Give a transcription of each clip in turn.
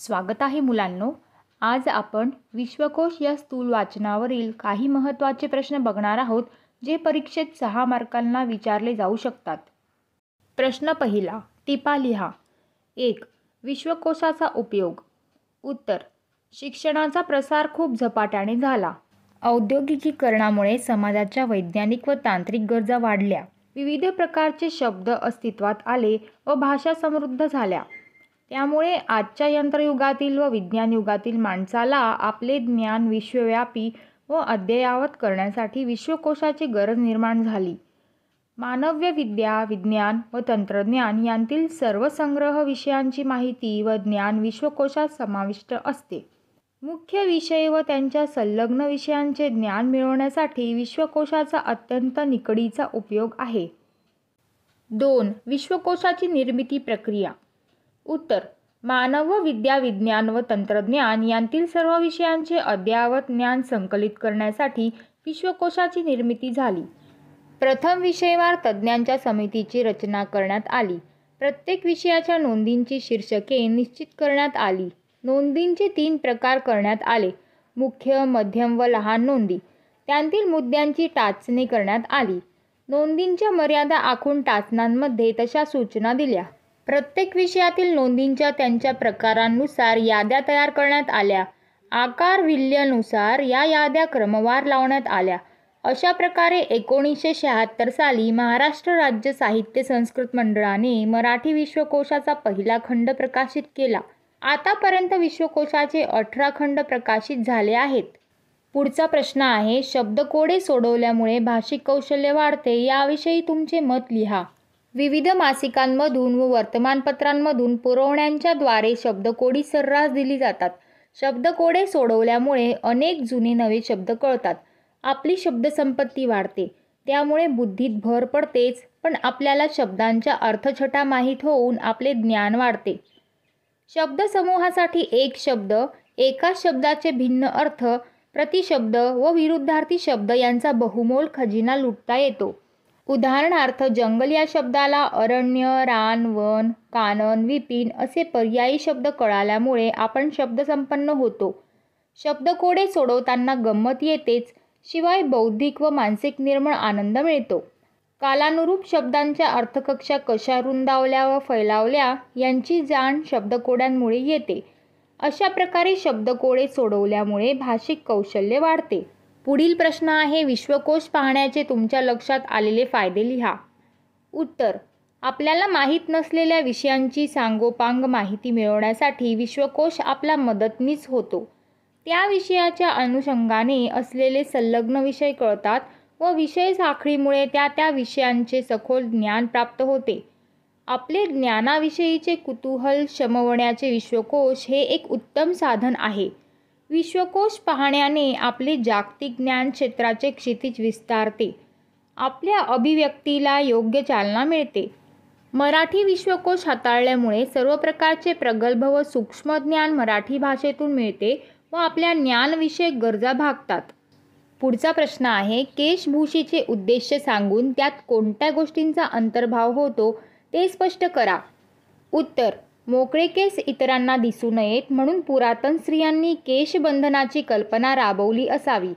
स्वागत आहे मुलांनो आज आपण विश्वकोश या स्थूल वाचनावरील काही महत्त्वाचे प्रश्न बघणार आहोत जे परीक्षेत सहा मार्कांना विचारले जाऊ शकतात प्रश्न पहिला टिपा लिहा एक विश्वकोशाचा उपयोग उत्तर शिक्षणाचा प्रसार खूप झपाट्याने झाला औद्योगिकीकरणामुळे समाजाच्या वैज्ञानिक व तांत्रिक गरजा वाढल्या विविध प्रकारचे शब्द अस्तित्वात आले व भाषा समृद्ध झाल्या त्यामुळे आजच्या यंत्रयुगातील व विज्ञान युगातील माणसाला आपले ज्ञान विश्वव्यापी व अद्ययावत करण्यासाठी विश्वकोशाची गरज निर्माण झाली मानव्य विद्या विज्ञान व तंत्रज्ञान यांतील सर्व संग्रह विषयांची माहिती व ज्ञान विश्वकोशात समाविष्ट असते मुख्य विषय व त्यांच्या संलग्न विषयांचे ज्ञान मिळवण्यासाठी विश्वकोशाचा अत्यंत निकडीचा उपयोग आहे दोन विश्वकोशाची निर्मिती प्रक्रिया उत्तर मानव विद्या विज्ञान व तंत्रज्ञान यांतील सर्व विषयांचे अद्ययावत ज्ञान संकलित करण्यासाठी विश्वकोशाची निर्मिती झाली प्रथम विषयवार तज्ज्ञांच्या समितीची रचना करण्यात आली प्रत्येक विषयाच्या नोंदींची शीर्षके निश्चित करण्यात आली नोंदींचे तीन प्रकार करण्यात आले मुख्य मध्यम व लहान नोंदी त्यांतील मुद्द्यांची टाचणी करण्यात आली नोंदींच्या मर्यादा आखून टाचनांमध्ये तशा सूचना दिल्या प्रत्येक विषयातील नोंदींच्या त्यांच्या प्रकारांनुसार याद्या तयार करण्यात आल्या आकार विल्यनुसार या याद्या क्रमवार लावण्यात आल्या अशा प्रकारे एकोणीसशे शहात्तर साली महाराष्ट्र राज्य साहित्य संस्कृत मंडळाने मराठी विश्वकोशाचा पहिला खंड प्रकाशित केला आतापर्यंत विश्वकोशाचे अठरा खंड प्रकाशित झाले आहेत पुढचा प्रश्न आहे शब्दकोडे सोडवल्यामुळे भाषिक कौशल्य वाढते याविषयी तुमचे मत लिहा विविध मासिकांमधून व वर्तमानपत्रांमधून पुरवण्यांच्याद्वारे शब्दकोडी सर्रास दिली जातात शब्दकोडे सोडवल्यामुळे अनेक जुने नवे शब्द कळतात आपली शब्दसंपत्ती वाढते त्यामुळे बुद्धीत भर पडतेच पण आपल्याला शब्दांच्या अर्थछटा माहीत होऊन आपले ज्ञान वाढते शब्दसमूहासाठी एक शब्द एकाच शब्दाचे भिन्न अर्थ प्रतिशब्द व विरुद्धार्थी शब्द यांचा बहुमोल खजिना लुटता येतो उदाहरणार्थ जंगल या शब्दाला अरण्य रान वन कानन विपिन असे पर्यायी शब्द कळाल्यामुळे आपण शब्दसंपन्न होतो शब्दकोडे सोडवताना गंमत येतेच शिवाय बौद्धिक व मानसिक निर्मळ आनंद मिळतो कालानुरूप शब्दांच्या अर्थकक्षा कशा रुंदावल्या व फैलावल्या यांची जाण शब्दकोड्यांमुळे येते अशा प्रकारे शब्दकोडे सोडवल्यामुळे भाषिक कौशल्य वाढते पुढील प्रश्न आहे विश्वकोश पाहण्याचे तुमच्या लक्षात आलेले फायदे लिहा उत्तर आपल्याला माहीत नसलेल्या विषयांची सांगोपांग माहिती मिळवण्यासाठी विश्वकोश आपला मदतनीस होतो त्या विषयाच्या अनुषंगाने असलेले संलग्न विषय कळतात व विषय साखळीमुळे त्या त्या विषयांचे सखोल ज्ञान प्राप्त होते आपले ज्ञानाविषयीचे कुतूहल शमवण्याचे विश्वकोश हे एक उत्तम साधन आहे विश्वकोश पाहण्याने आपले जागतिक ज्ञान क्षेत्राचे क्षितिज विस्तारते आपल्या अभिव्यक्तीला योग्य चालना मिळते मराठी विश्वकोश हाताळल्यामुळे सर्व प्रकारचे प्रगल्भ व सूक्ष्म ज्ञान मराठी भाषेतून मिळते व आपल्या ज्ञानविषयक गरजा भागतात पुढचा प्रश्न आहे केशभूषेचे उद्देश सांगून त्यात कोणत्या गोष्टींचा अंतर्भाव होतो ते स्पष्ट करा उत्तर मोकळे केस इतरांना दिसू नयेत म्हणून पुरातन स्त्रियांनी केशबंधनाची कल्पना राबवली असावी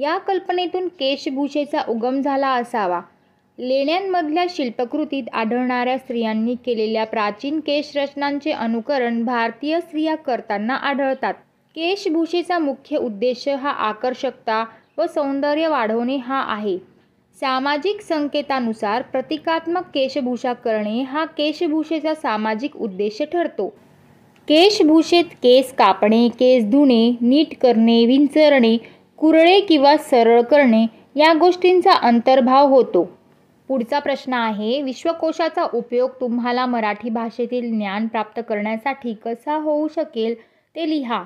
या कल्पनेतून केशभूषेचा उगम झाला असावा लेण्यांमधल्या शिल्पकृतीत आढळणाऱ्या स्त्रियांनी केलेल्या प्राचीन केशरचनांचे अनुकरण भारतीय स्त्रिया करताना आढळतात केशभूषेचा मुख्य उद्देश हा आकर्षकता व सौंदर्य वाढवणे हा आहे सामाजिक संकेतानुसार प्रतिकात्मक केशभूषा करणे हा केशभूषेचा सामाजिक उद्देश ठरतो केशभूषेत केस कापणे केस धुणे नीट करणे विंचरणे कुरळे किंवा सरळ करणे या गोष्टींचा अंतर्भाव होतो पुढचा प्रश्न आहे विश्वकोशाचा उपयोग तुम्हाला मराठी भाषेतील ज्ञान प्राप्त करण्यासाठी कसा होऊ शकेल ते लिहा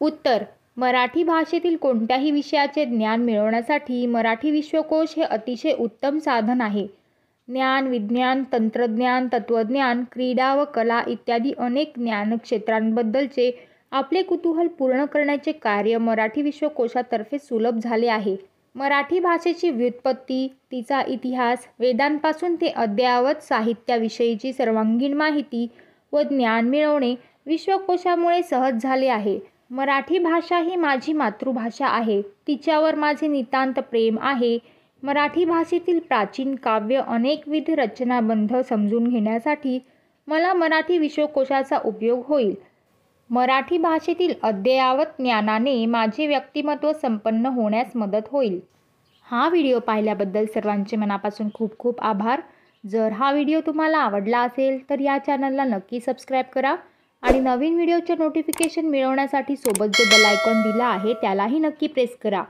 उत्तर मराठी भाषेतील कोणत्याही विषयाचे ज्ञान मिळवण्यासाठी मराठी विश्वकोश हे अतिशय उत्तम साधन आहे ज्ञान विज्ञान तंत्रज्ञान तत्त्वज्ञान क्रीडा व कला इत्यादी अनेक ज्ञानक्षेत्रांबद्दलचे आपले कुतूहल पूर्ण करण्याचे कार्य मराठी विश्वकोशातर्फे सुलभ झाले आहे मराठी भाषेची व्युत्पत्ती तिचा इतिहास वेदांपासून ते अद्ययावत साहित्याविषयीची सर्वांगीण माहिती व ज्ञान मिळवणे विश्वकोशामुळे सहज झाले आहे मराठी भाषा ही माझी मातृभाषा आहे तिच्यावर माझे नितांत प्रेम आहे मराठी भाषेतील प्राचीन काव्य अनेकविध रचनाबंध समजून घेण्यासाठी मला मराठी विश्वकोशाचा उपयोग होईल मराठी भाषेतील अद्ययावत ज्ञानाने माझे व्यक्तिमत्व संपन्न होण्यास मदत होईल हा व्हिडिओ पाहिल्याबद्दल सर्वांचे मनापासून खूप खूप आभार जर हा व्हिडिओ तुम्हाला आवडला असेल तर या चॅनलला नक्की सबस्क्राईब करा आणि नवीन व्हिडिओचे नोटिफिकेशन मिळवण्यासाठी सोबत जो बेल आयकॉन दिला आहे त्यालाही नक्की प्रेस करा